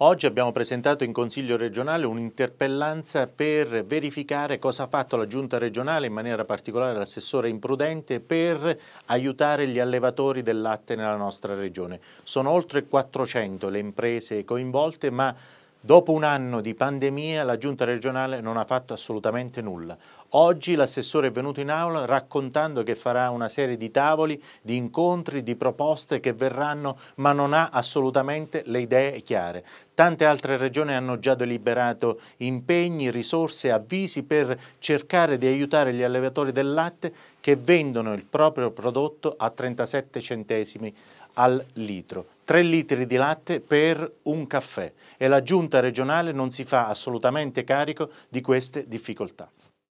Oggi abbiamo presentato in Consiglio regionale un'interpellanza per verificare cosa ha fatto la Giunta regionale, in maniera particolare l'assessore Imprudente, per aiutare gli allevatori del latte nella nostra regione. Sono oltre 400 le imprese coinvolte, ma Dopo un anno di pandemia la giunta regionale non ha fatto assolutamente nulla. Oggi l'assessore è venuto in aula raccontando che farà una serie di tavoli, di incontri, di proposte che verranno, ma non ha assolutamente le idee chiare. Tante altre regioni hanno già deliberato impegni, risorse, avvisi per cercare di aiutare gli allevatori del latte che vendono il proprio prodotto a 37 centesimi al litro. 3 litri di latte per un caffè e la giunta regionale non si fa assolutamente carico di queste difficoltà.